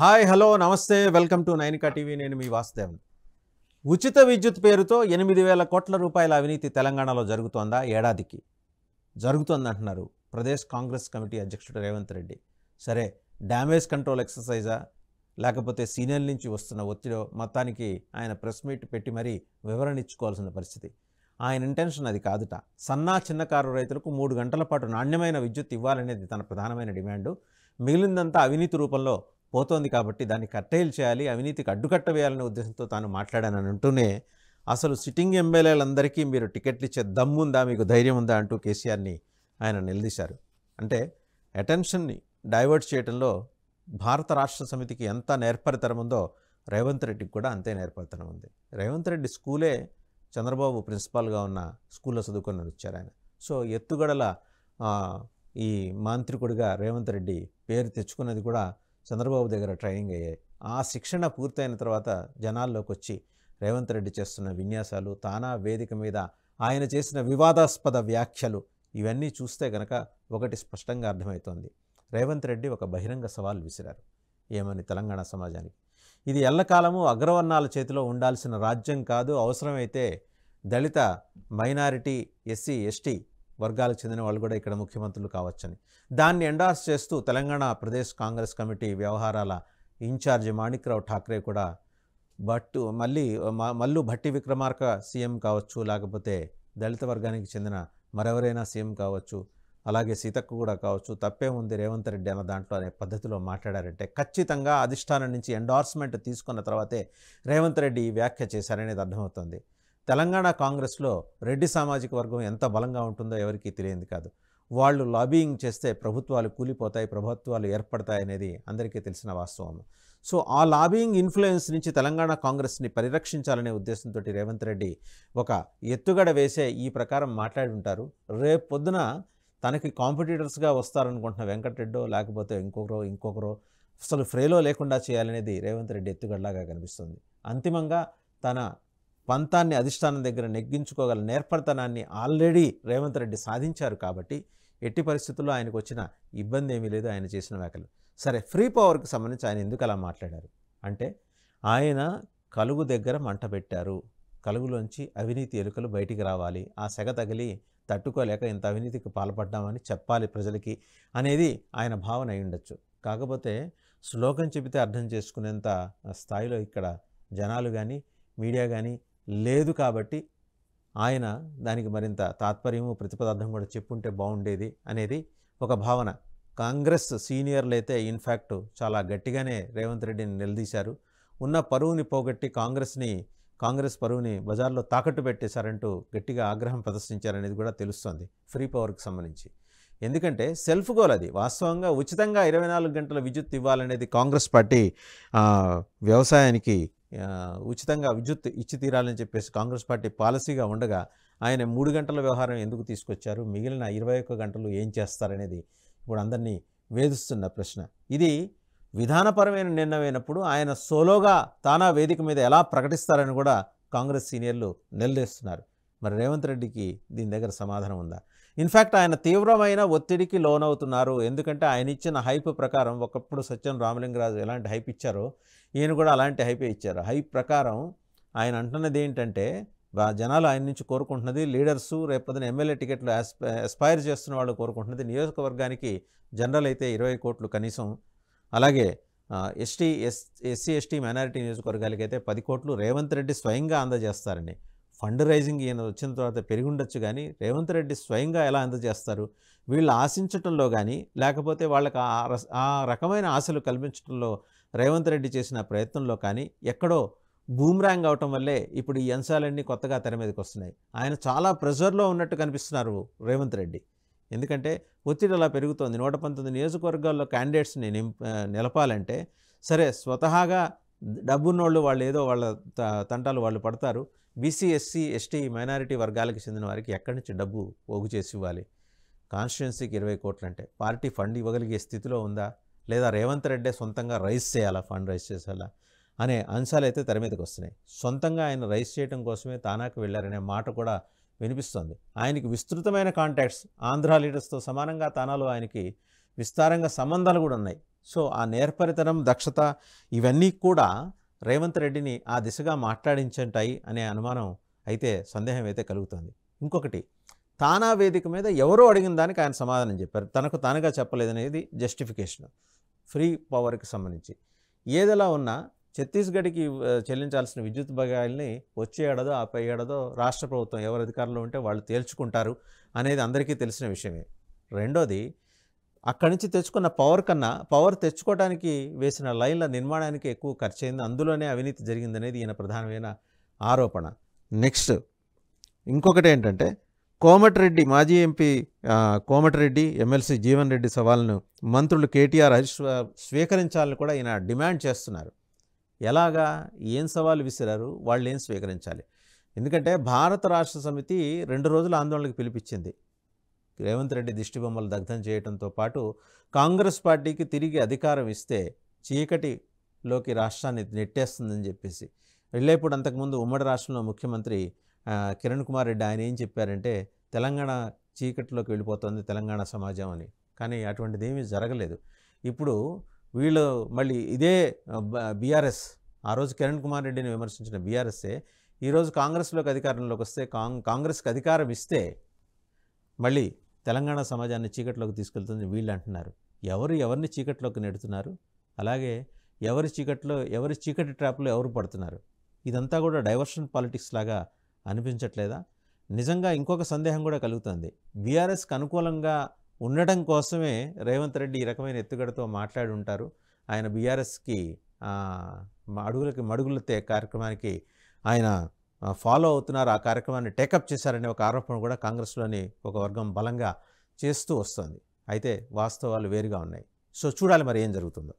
hi hello నమస్తే welcome to Nainika TV నేను మీ వాసుదేవన్ ఉచిత విద్యుత్ పేరుతో ఎనిమిది వేల కోట్ల రూపాయల అవినీతి తెలంగాణలో జరుగుతోందా ఏడాదికి జరుగుతోందంటున్నారు ప్రదేశ్ కాంగ్రెస్ కమిటీ అధ్యక్షుడు రేవంత్ రెడ్డి సరే డ్యామేజ్ కంట్రోల్ ఎక్సర్సైజా లేకపోతే సీనియర్ నుంచి వస్తున్న ఒత్తిడి మొత్తానికి ఆయన ప్రెస్ మీట్ పెట్టి మరీ వివరణ ఇచ్చుకోవాల్సిన పరిస్థితి ఆయన ఇంటెన్షన్ అది కాదుట సన్నా చిన్నకారు రైతులకు మూడు గంటల పాటు నాణ్యమైన విద్యుత్ ఇవ్వాలనేది తన ప్రధానమైన డిమాండు మిగిలిందంతా అవినీతి రూపంలో పోతోంది కాబట్టి దాన్ని కట్టేలు చేయాలి అవినీతికి అడ్డుకట్ట వేయాలనే ఉద్దేశంతో తాను మాట్లాడానని అంటూనే అసలు సిట్టింగ్ ఎమ్మెల్యేలందరికీ మీరు టికెట్లు ఇచ్చే దమ్ముందా మీకు ధైర్యం ఉందా అంటూ కేసీఆర్ని ఆయన నిలదీశారు అంటే అటెన్షన్ని డైవర్ట్ చేయడంలో భారత రాష్ట్ర సమితికి ఎంత నేర్పరితనం ఉందో రేవంత్ రెడ్డికి కూడా అంతే నేర్పరితనం ఉంది రేవంత్ రెడ్డి స్కూలే చంద్రబాబు ప్రిన్సిపాల్గా ఉన్న స్కూల్లో చదువుకొని వచ్చారు ఆయన సో ఎత్తుగడల ఈ మాంత్రికుడిగా రేవంత్ రెడ్డి పేరు తెచ్చుకున్నది కూడా చంద్రబాబు దగ్గర ట్రైనింగ్ అయ్యాయి ఆ శిక్షణ పూర్తయిన తర్వాత జనాల్లోకి వచ్చి రేవంత్ రెడ్డి చేస్తున్న విన్యాసాలు తానా వేదిక మీద ఆయన చేసిన వివాదాస్పద వ్యాఖ్యలు ఇవన్నీ చూస్తే గనక ఒకటి స్పష్టంగా అర్థమవుతోంది రేవంత్ రెడ్డి ఒక బహిరంగ సవాల్ విసిరారు ఏమని తెలంగాణ సమాజానికి ఇది ఎల్లకాలము అగ్రవర్ణాల చేతిలో ఉండాల్సిన రాజ్యం కాదు అవసరమైతే దళిత మైనారిటీ ఎస్సీ ఎస్టీ వర్గాలకు చెందిన వాళ్ళు కూడా ఇక్కడ ముఖ్యమంత్రులు కావచ్చని దాన్ని ఎండార్స్ చేస్తూ తెలంగాణ ప్రదేశ్ కాంగ్రెస్ కమిటీ వ్యవహారాల ఇన్ఛార్జ్ మాణిక్రావు ఠాక్రే కూడా బట్టు మళ్ళీ మల్లు భట్టి విక్రమార్క సీఎం కావచ్చు లేకపోతే దళిత వర్గానికి చెందిన మరెవరైనా సీఎం కావచ్చు అలాగే సీతక్క కూడా కావచ్చు తప్పే ఉంది రేవంత్ రెడ్డి అన్న దాంట్లో అనే పద్ధతిలో మాట్లాడారంటే ఖచ్చితంగా అధిష్టానం నుంచి ఎండార్స్మెంట్ తీసుకున్న తర్వాతే రేవంత్ రెడ్డి ఈ వ్యాఖ్య చేశారనేది అర్థమవుతుంది తెలంగాణ కాంగ్రెస్లో రెడ్డి సామాజిక వర్గం ఎంత బలంగా ఉంటుందో ఎవరికీ తెలియంది కాదు వాళ్ళు లాబీయింగ్ చేస్తే ప్రభుత్వాలు కూలిపోతాయి ప్రభుత్వాలు ఏర్పడతాయి అనేది అందరికీ తెలిసిన వాస్తవం సో ఆ లాబీయింగ్ ఇన్ఫ్లుయెన్స్ నుంచి తెలంగాణ కాంగ్రెస్ని పరిరక్షించాలనే ఉద్దేశంతో రేవంత్ రెడ్డి ఒక ఎత్తుగడ వేసే ఈ ప్రకారం మాట్లాడి ఉంటారు రేపు పొద్దున తనకి కాంపిటీటర్స్గా వస్తారనుకుంటున్న వెంకటరెడ్డో లేకపోతే ఇంకొకరో ఇంకొకరో అసలు ఫ్రేలో లేకుండా చేయాలనేది రేవంత్ రెడ్డి ఎత్తుగడలాగా కనిపిస్తుంది అంతిమంగా తన పంతాన్ని అధిష్టానం దగ్గర నెగ్గించుకోగల నేర్పడతనాన్ని ఆల్రెడీ రేవంత్ రెడ్డి సాధించారు కాబట్టి ఎట్టి పరిస్థితుల్లో ఆయనకు వచ్చిన ఇబ్బంది ఏమీ లేదు ఆయన చేసిన వ్యాఖ్యలు సరే ఫ్రీ పవర్కి సంబంధించి ఆయన ఎందుకు అలా మాట్లాడారు అంటే ఆయన కలుగు దగ్గర మంట పెట్టారు కలుగులోంచి అవినీతి ఎలుకలు బయటికి రావాలి ఆ సెగ తగిలి తట్టుకోలేక ఇంత అవినీతికి పాల్పడ్డామని చెప్పాలి ప్రజలకి అనేది ఆయన భావన అయి ఉండొచ్చు కాకపోతే శ్లోకం చెబితే అర్థం చేసుకునేంత స్థాయిలో ఇక్కడ జనాలు కానీ మీడియా కానీ లేదు కాబట్టి ఆయన దానికి మరింత తాత్పర్యము ప్రతిపదార్థం కూడా చెప్పుంటే బాగుండేది అనేది ఒక భావన కాంగ్రెస్ సీనియర్లు అయితే ఇన్ఫ్యాక్ట్ చాలా గట్టిగానే రేవంత్ రెడ్డిని నిలదీశారు ఉన్న పరువుని పోగొట్టి కాంగ్రెస్ని కాంగ్రెస్ పరువుని బజార్లో తాకట్టు పెట్టేశారంటూ గట్టిగా ఆగ్రహం ప్రదర్శించారనేది కూడా తెలుస్తోంది ఫ్రీ పవర్కి సంబంధించి ఎందుకంటే సెల్ఫ్ గోల్ అది వాస్తవంగా ఉచితంగా ఇరవై నాలుగు గంటల విద్యుత్ ఇవ్వాలనేది కాంగ్రెస్ పార్టీ వ్యవసాయానికి ఉచితంగా విద్యుత్ ఇచ్చి తీరాలని చెప్పేసి కాంగ్రెస్ పార్టీ పాలసీగా ఉండగా ఆయన మూడు గంటల వ్యవహారం ఎందుకు తీసుకొచ్చారు మిగిలిన ఇరవై గంటలు ఏం చేస్తారనేది ఇప్పుడు అందరినీ వేధిస్తున్న ప్రశ్న ఇది విధానపరమైన నిర్ణయమైనప్పుడు ఆయన సోలోగా తానా వేదిక మీద ఎలా ప్రకటిస్తారని కూడా కాంగ్రెస్ సీనియర్లు నిలదీస్తున్నారు మరి రేవంత్ రెడ్డికి దీని దగ్గర సమాధానం ఉందా ఇన్ఫ్యాక్ట్ ఆయన తీవ్రమైన ఒత్తిడికి లోనవుతున్నారు ఎందుకంటే ఆయన ఇచ్చిన హైప్ ప్రకారం ఒకప్పుడు సత్యం రామలింగరాజు ఎలాంటి హైప్ ఇచ్చారో ఈయన కూడా అలాంటి హైపే ఇచ్చారు హైప్ ప్రకారం ఆయన అంటున్నది ఏంటంటే జనాలు ఆయన నుంచి కోరుకుంటున్నది లీడర్సు రేపొద్దున ఎమ్మెల్యే టికెట్లు ఎస్పైర్ చేస్తున్న వాళ్ళు కోరుకుంటున్నది నియోజకవర్గానికి జనరల్ అయితే ఇరవై కోట్లు కనీసం అలాగే ST S SC ST minority నియోజకవర్గాలకైతే పది కోట్లు రేవంత్ రెడ్డి స్వయంగా అందజేస్తారని ఫండ్ రైజింగ్ ఈయన వచ్చిన తర్వాత ఉండొచ్చు కానీ రేవంత్ రెడ్డి స్వయంగా ఎలా అందజేస్తారు వీళ్ళు ఆశించటంలో కానీ లేకపోతే వాళ్ళకి ఆ రకమైన ఆశలు కల్పించడంలో రేవంత్ రెడ్డి చేసిన ప్రయత్నంలో కానీ ఎక్కడో బూమ్రాంగ్ అవటం వల్లే ఇప్పుడు ఈ అంశాలన్నీ కొత్తగా తెర మీదకి వస్తున్నాయి ఆయన చాలా ప్రెజర్లో ఉన్నట్టు కనిపిస్తున్నారు రేవంత్ రెడ్డి ఎందుకంటే ఒత్తిడి అలా పెరుగుతోంది నూట పంతొమ్మిది నియోజకవర్గాల్లో క్యాండిడేట్స్ని నిలపాలంటే సరే స్వతహాగా డబ్బున్నోళ్ళు వాళ్ళు ఏదో వాళ్ళ తంటాలు వాళ్ళు పడతారు బీసీ ఎస్సీ ఎస్టీ మైనారిటీ వర్గాలకు చెందిన వారికి ఎక్కడి నుంచి డబ్బు పోగు చేసి ఇవ్వాలి కాన్స్టిట్యున్సీకి ఇరవై కోట్లంటే పార్టీ ఫండ్ ఇవ్వగలిగే స్థితిలో ఉందా లేదా రేవంత్ రెడ్డే సొంతంగా రైస్ చేయాలా ఫండ్ రైస్ చేసేలా అనే అంశాలు అయితే తెర మీదకి వస్తున్నాయి సొంతంగా ఆయన రైస్ చేయడం కోసమే తానాకు వెళ్ళారనే మాట కూడా వినిపిస్తోంది ఆయనకి విస్తృతమైన కాంటాక్ట్స్ ఆంధ్ర లీడర్స్తో సమానంగా తానాలో ఆయనకి విస్తారంగా సంబంధాలు కూడా ఉన్నాయి సో ఆ నేర్పరితనం దక్షత ఇవన్నీ కూడా రేవంత్ రెడ్డిని ఆ దిశగా మాట్లాడించంటాయి అనే అనుమానం అయితే సందేహం అయితే కలుగుతుంది ఇంకొకటి తానా వేదిక మీద ఎవరో అడిగిన దానికి ఆయన సమాధానం చెప్పారు తనకు తానుగా చెప్పలేదనేది జస్టిఫికేషన్ ఫ్రీ పవర్కి సంబంధించి ఏదెలా ఉన్నా ఛత్తీస్గఢ్కి చెల్లించాల్సిన విద్యుత్ బకాయిల్ని వచ్చే ఏడదో ఆపై ఏడదో రాష్ట్ర ప్రభుత్వం ఎవరు అధికారంలో ఉంటే వాళ్ళు తేల్చుకుంటారు అనేది అందరికీ తెలిసిన విషయమే రెండోది అక్కడి నుంచి తెచ్చుకున్న పవర్ కన్నా పవర్ తెచ్చుకోవడానికి వేసిన లైన్ల నిర్మాణానికి ఎక్కువ అయింది అందులోనే అవినీతి జరిగిందనేది ఈయన ప్రధానమైన ఆరోపణ నెక్స్ట్ ఇంకొకటి ఏంటంటే కోమటిరెడ్డి మాజీ ఎంపీ కోమటిరెడ్డి ఎమ్మెల్సీ జీవన్ రెడ్డి సవాల్ను మంత్రులు కేటీఆర్ హరీష్ స్వీకరించాలని కూడా ఈయన డిమాండ్ చేస్తున్నారు ఎలాగా ఏం సవాలు విసిరారు వాళ్ళు ఏం స్వీకరించాలి ఎందుకంటే భారత రాష్ట్ర సమితి రెండు రోజుల ఆందోళనకు పిలిపించింది రేవంత్ రెడ్డి దిష్టిబొమ్మలు దగ్ధం చేయడంతో పాటు కాంగ్రెస్ పార్టీకి తిరిగి అధికారం ఇస్తే చీకటిలోకి రాష్ట్రాన్ని నెట్టేస్తుందని చెప్పేసి వెళ్ళేప్పుడు అంతకుముందు ఉమ్మడి రాష్ట్రంలో ముఖ్యమంత్రి కిరణ్ కుమార్ రెడ్డి ఆయన ఏం చెప్పారంటే తెలంగాణ చీకటిలోకి వెళ్ళిపోతుంది తెలంగాణ సమాజం అని కానీ అటువంటిది ఏమీ జరగలేదు ఇప్పుడు వీళ్ళు మళ్ళీ ఇదే బీఆర్ఎస్ ఆ రోజు కిరణ్ కుమార్ రెడ్డిని విమర్శించిన బీఆర్ఎస్ఏ ఈరోజు కాంగ్రెస్లోకి అధికారంలోకి వస్తే కాంగ్రెస్కి అధికారం ఇస్తే మళ్ళీ తెలంగాణ సమాజాన్ని చీకట్లోకి తీసుకెళ్తుంది వీళ్ళు అంటున్నారు ఎవరు ఎవరిని చీకట్లోకి నెడుతున్నారు అలాగే ఎవరి చీకట్లో ఎవరి చీకటి ట్రాప్లో ఎవరు పడుతున్నారు ఇదంతా కూడా డైవర్షన్ పాలిటిక్స్ లాగా అనిపించట్లేదా నిజంగా ఇంకొక సందేహం కూడా కలుగుతుంది బీఆర్ఎస్కి అనుకూలంగా ఉండడం కోసమే రేవంత్ రెడ్డి ఈ రకమైన ఎత్తుగడతో మాట్లాడి ఉంటారు ఆయన బీఆర్ఎస్కి అడుగులకి మడుగులతే కార్యక్రమానికి ఆయన ఫాలో అవుతున్నారు ఆ కార్యక్రమాన్ని టేకప్ చేశారనే ఒక ఆరోపణ కూడా కాంగ్రెస్లోని ఒక వర్గం బలంగా చేస్తూ వస్తుంది అయితే వాస్తవాలు వేరుగా ఉన్నాయి సో చూడాలి మరి ఏం జరుగుతుందో